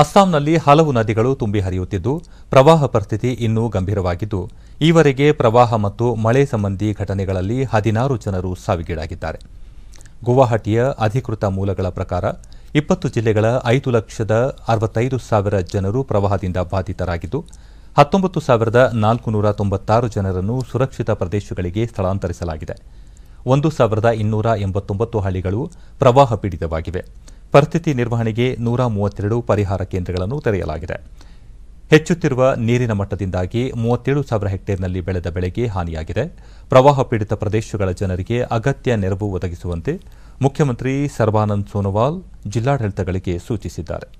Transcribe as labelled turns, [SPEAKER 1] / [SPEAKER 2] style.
[SPEAKER 1] ಅಸ್ಸಾಂನಲ್ಲಿ ಹಲವು ನದಿಗಳು ತುಂಬಿ ಹರಿಯುತ್ತಿದ್ದು ಪ್ರವಾಹ ಪರಿಸ್ಥಿತಿ ಇನ್ನೂ ಗಂಭೀರವಾಗಿದ್ದು ಈವರೆಗೆ ಪ್ರವಾಹ ಮತ್ತು ಮಳೆ ಸಂಬಂಧಿ ಘಟನೆಗಳಲ್ಲಿ ಹದಿನಾರು ಜನರು ಸಾವಿಗೀಡಾಗಿದ್ದಾರೆ ಗುವಾಹಟಿಯ ಅಧಿಕೃತ ಮೂಲಗಳ ಪ್ರಕಾರ ಇಪ್ಪತ್ತು ಜಿಲ್ಲೆಗಳ ಐದು ಲಕ್ಷದ ಅರವತ್ತೈದು ಸಾವಿರ ಜನರು ಪ್ರವಾಹದಿಂದ ಬಾಧಿತರಾಗಿದ್ದು ಹತ್ತೊಂಬತ್ತು ಸಾವಿರದ ನೂರ ತೊಂಬತ್ತಾರು ಜನರನ್ನು ಸುರಕ್ಷಿತ ಪ್ರದೇಶಗಳಿಗೆ ಸ್ಥಳಾಂತರಿಸಲಾಗಿದೆ ಒಂದು ಸಾವಿರದ ಇನ್ನೂರ ಎಂಬತ್ತೊಂಬತ್ತು ಹಳ್ಳಿಗಳು ಪ್ರವಾಹ ಪೀಡಿತವಾಗಿವೆ ಪರಿಸ್ಥಿತಿ ನಿರ್ವಹಣೆಗೆ ನೂರ ಮೂವತ್ತೆರಡು ಪರಿಹಾರ ಕೇಂದ್ರಗಳನ್ನು ತೆರೆಯಲಾಗಿದೆ ಹೆಚ್ಚುತ್ತಿರುವ ನೀರಿನ ಮಟ್ಟದಿಂದಾಗಿ ಮೂವತ್ತೇಳು ಸಾವಿರ ಹೆಕ್ಟೇರ್ನಲ್ಲಿ ಬೆಳೆದ ಬೆಳೆಗೆ ಹಾನಿಯಾಗಿದೆ ಪ್ರವಾಹ ಪೀಡಿತ ಪ್ರದೇಶಗಳ ಜನರಿಗೆ ಅಗತ್ಯ ನೆರವು ಒದಗಿಸುವಂತೆ ಮುಖ್ಯಮಂತ್ರಿ ಸರ್ಬಾನಂದ್ ಸೋನೋವಾಲ್ ಜಿಲ್ಲಾಡಳಿತಗಳಿಗೆ ಸೂಚಿಸಿದ್ದಾರೆ